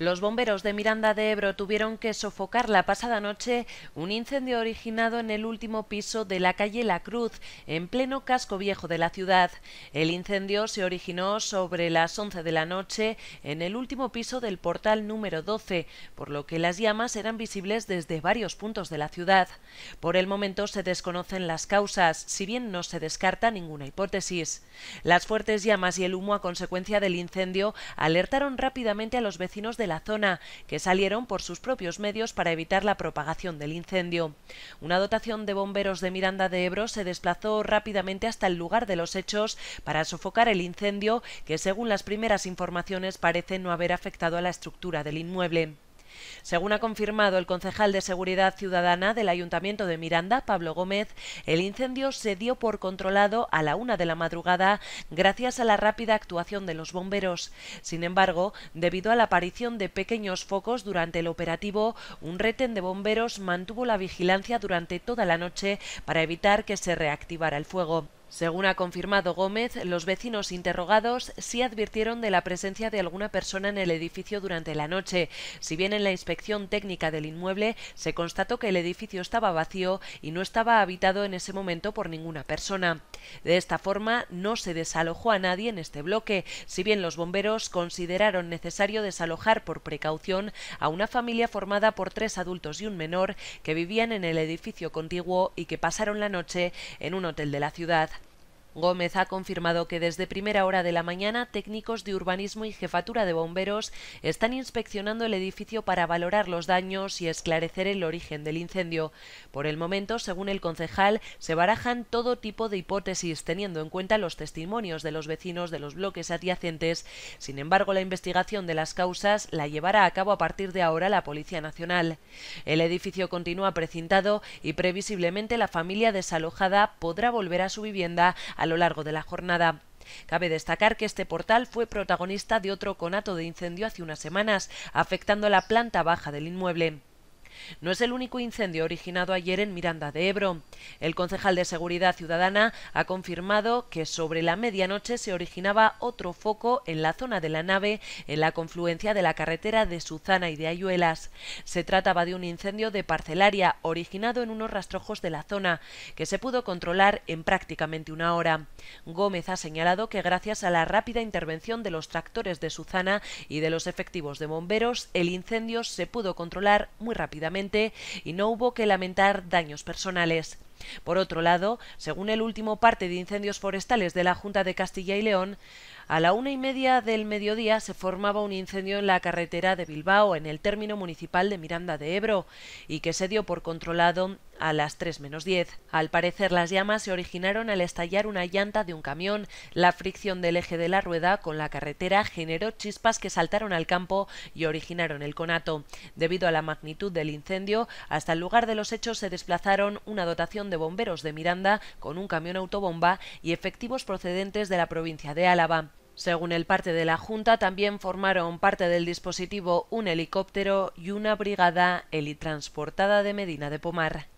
Los bomberos de Miranda de Ebro tuvieron que sofocar la pasada noche un incendio originado en el último piso de la calle La Cruz, en pleno casco viejo de la ciudad. El incendio se originó sobre las 11 de la noche en el último piso del portal número 12, por lo que las llamas eran visibles desde varios puntos de la ciudad. Por el momento se desconocen las causas, si bien no se descarta ninguna hipótesis. Las fuertes llamas y el humo a consecuencia del incendio alertaron rápidamente a los vecinos de la zona, que salieron por sus propios medios para evitar la propagación del incendio. Una dotación de bomberos de Miranda de Ebro se desplazó rápidamente hasta el lugar de los hechos para sofocar el incendio que, según las primeras informaciones, parece no haber afectado a la estructura del inmueble. Según ha confirmado el concejal de Seguridad Ciudadana del Ayuntamiento de Miranda, Pablo Gómez, el incendio se dio por controlado a la una de la madrugada gracias a la rápida actuación de los bomberos. Sin embargo, debido a la aparición de pequeños focos durante el operativo, un retén de bomberos mantuvo la vigilancia durante toda la noche para evitar que se reactivara el fuego. Según ha confirmado Gómez, los vecinos interrogados sí advirtieron de la presencia de alguna persona en el edificio durante la noche, si bien en la inspección técnica del inmueble se constató que el edificio estaba vacío y no estaba habitado en ese momento por ninguna persona. De esta forma, no se desalojó a nadie en este bloque, si bien los bomberos consideraron necesario desalojar por precaución a una familia formada por tres adultos y un menor que vivían en el edificio contiguo y que pasaron la noche en un hotel de la ciudad. Gómez ha confirmado que desde primera hora de la mañana técnicos de urbanismo y jefatura de bomberos están inspeccionando el edificio para valorar los daños y esclarecer el origen del incendio. Por el momento, según el concejal, se barajan todo tipo de hipótesis teniendo en cuenta los testimonios de los vecinos de los bloques adyacentes. Sin embargo, la investigación de las causas la llevará a cabo a partir de ahora la Policía Nacional. El edificio continúa precintado y previsiblemente la familia desalojada podrá volver a su vivienda a a lo largo de la jornada. Cabe destacar que este portal fue protagonista de otro conato de incendio hace unas semanas, afectando la planta baja del inmueble. No es el único incendio originado ayer en Miranda de Ebro. El concejal de Seguridad Ciudadana ha confirmado que sobre la medianoche se originaba otro foco en la zona de la nave, en la confluencia de la carretera de Suzana y de Ayuelas. Se trataba de un incendio de parcelaria originado en unos rastrojos de la zona, que se pudo controlar en prácticamente una hora. Gómez ha señalado que gracias a la rápida intervención de los tractores de Suzana y de los efectivos de bomberos, el incendio se pudo controlar muy rápidamente y no hubo que lamentar daños personales. Por otro lado, según el último parte de incendios forestales de la Junta de Castilla y León, a la una y media del mediodía se formaba un incendio en la carretera de Bilbao, en el término municipal de Miranda de Ebro, y que se dio por controlado a las 3 menos 10. Al parecer, las llamas se originaron al estallar una llanta de un camión. La fricción del eje de la rueda con la carretera generó chispas que saltaron al campo y originaron el conato. Debido a la magnitud del incendio, hasta el lugar de los hechos se desplazaron una dotación de bomberos de Miranda con un camión autobomba y efectivos procedentes de la provincia de Álava. Según el parte de la Junta, también formaron parte del dispositivo un helicóptero y una brigada helitransportada de Medina de Pomar.